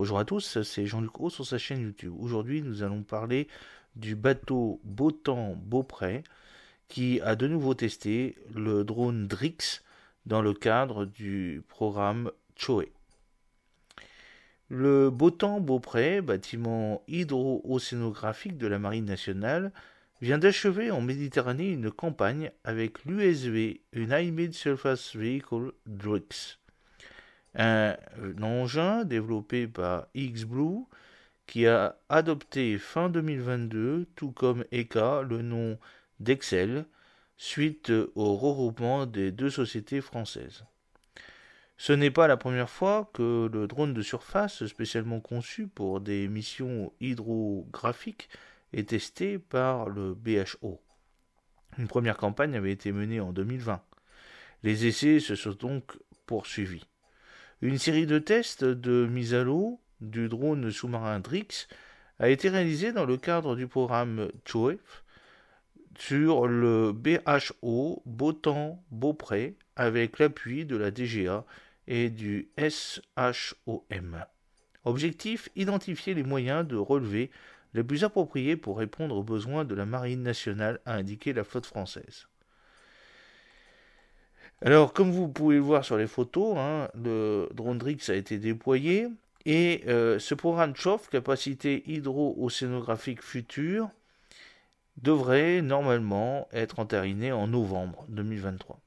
Bonjour à tous, c'est Jean-Luc Haut sur sa chaîne YouTube. Aujourd'hui, nous allons parler du bateau Beau Temps Beaupré qui a de nouveau testé le drone Drix dans le cadre du programme CHOE. Le Beau Temps Beaupré, bâtiment hydro-océanographique de la Marine nationale, vient d'achever en Méditerranée une campagne avec l'USV United Surface Vehicle Drix un engin euh, développé par Xblue qui a adopté fin 2022, tout comme Eka, le nom d'Excel, suite euh, au regroupement des deux sociétés françaises. Ce n'est pas la première fois que le drone de surface, spécialement conçu pour des missions hydrographiques, est testé par le BHO. Une première campagne avait été menée en 2020. Les essais se sont donc poursuivis. Une série de tests de mise à l'eau du drone sous-marin Drix a été réalisée dans le cadre du programme CHOEF sur le BHO temps Beaupré avec l'appui de la DGA et du SHOM. Objectif identifier les moyens de relever les plus appropriés pour répondre aux besoins de la marine nationale, a indiqué la flotte française. Alors, comme vous pouvez le voir sur les photos, hein, le Drondrix a été déployé et euh, ce programme chauffe capacité hydro-océanographique future, devrait normalement être entériné en novembre 2023.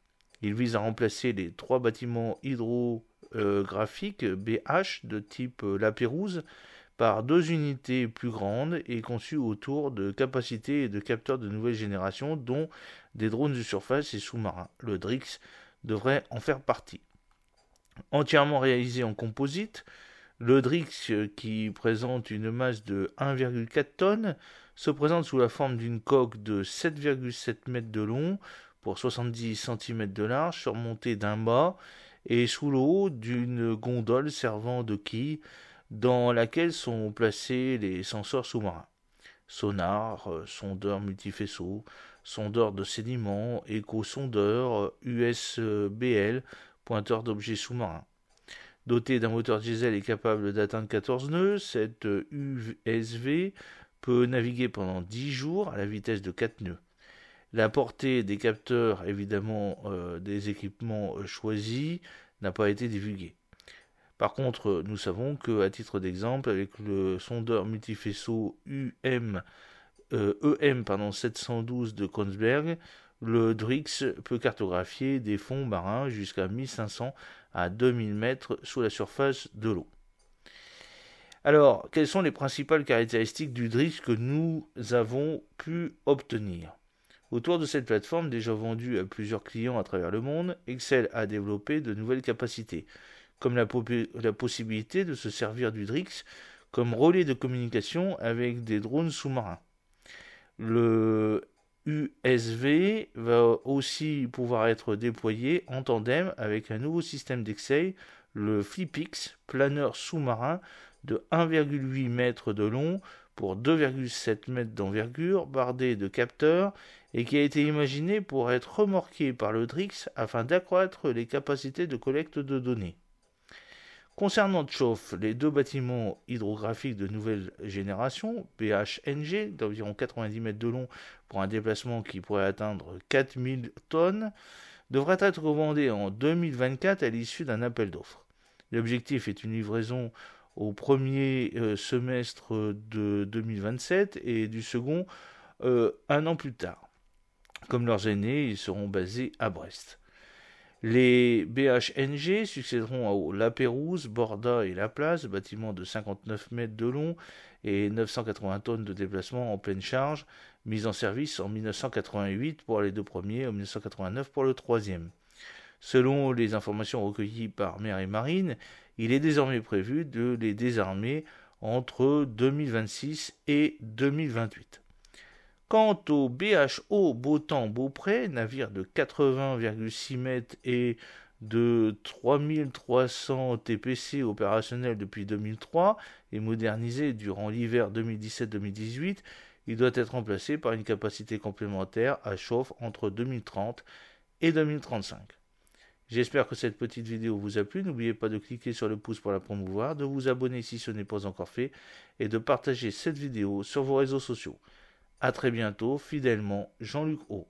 Il vise à remplacer les trois bâtiments hydrographiques BH de type euh, La Pérouse par deux unités plus grandes et conçues autour de capacités et de capteurs de nouvelle génération, dont des drones de surface et sous-marins. Le DRIX devrait en faire partie. Entièrement réalisé en composite, le Drix, qui présente une masse de 1,4 tonnes, se présente sous la forme d'une coque de 7,7 mètres de long pour 70 cm de large, surmontée d'un mât et sous l'eau d'une gondole servant de quille dans laquelle sont placés les senseurs sous-marins sonar, sondeurs multifaisceaux, sondeurs de sédiments, éco sondeur USBL, pointeurs d'objets sous-marins. Doté d'un moteur diesel et capable d'atteindre 14 nœuds, cette USV peut naviguer pendant 10 jours à la vitesse de 4 nœuds. La portée des capteurs, évidemment euh, des équipements euh, choisis, n'a pas été divulguée. Par contre, euh, nous savons que, à titre d'exemple, avec le sondeur multifaisceau UM, EM 712 de Konzberg, le Drix peut cartographier des fonds marins jusqu'à 1500 à 2000 mètres sous la surface de l'eau. Alors, quelles sont les principales caractéristiques du Drix que nous avons pu obtenir Autour de cette plateforme, déjà vendue à plusieurs clients à travers le monde, Excel a développé de nouvelles capacités comme la, possibilité de se servir du Drix comme relais de communication avec des drones sous-marins. Le USV va aussi pouvoir être déployé en tandem avec un nouveau système d'excès, le Flipix, planeur sous-marin de 1,8 m de long pour 2,7 m d'envergure, bardé de capteurs et qui a été imaginé pour être remorqué par le Drix afin d'accroître les capacités de collecte de données. Concernant Chauffe, les deux bâtiments hydrographiques de nouvelle génération, PHNG, d'environ 90 mètres de long pour un déplacement qui pourrait atteindre 4000 tonnes, devraient être commandés en 2024 à l'issue d'un appel d'offres. L'objectif est une livraison au premier euh, semestre de 2027 et du second euh, un an plus tard. Comme leurs aînés, ils seront basés à Brest. Les BHNG succéderont à La Pérouse, Borda et La Place, bâtiments de 59 mètres de long et 980 tonnes de déplacement en pleine charge, mis en service en 1988 pour les deux premiers et en 1989 pour le troisième. Selon les informations recueillies par mer et marine, il est désormais prévu de les désarmer entre 2026 et 2028. Quant au BHO Beau Temps Beaupré, navire de 80,6 mètres et de 3300 TPC opérationnel depuis 2003 et modernisé durant l'hiver 2017-2018, il doit être remplacé par une capacité complémentaire à chauffe entre 2030 et 2035. J'espère que cette petite vidéo vous a plu. N'oubliez pas de cliquer sur le pouce pour la promouvoir, de vous abonner si ce n'est pas encore fait et de partager cette vidéo sur vos réseaux sociaux. A très bientôt, fidèlement, Jean-Luc Haut.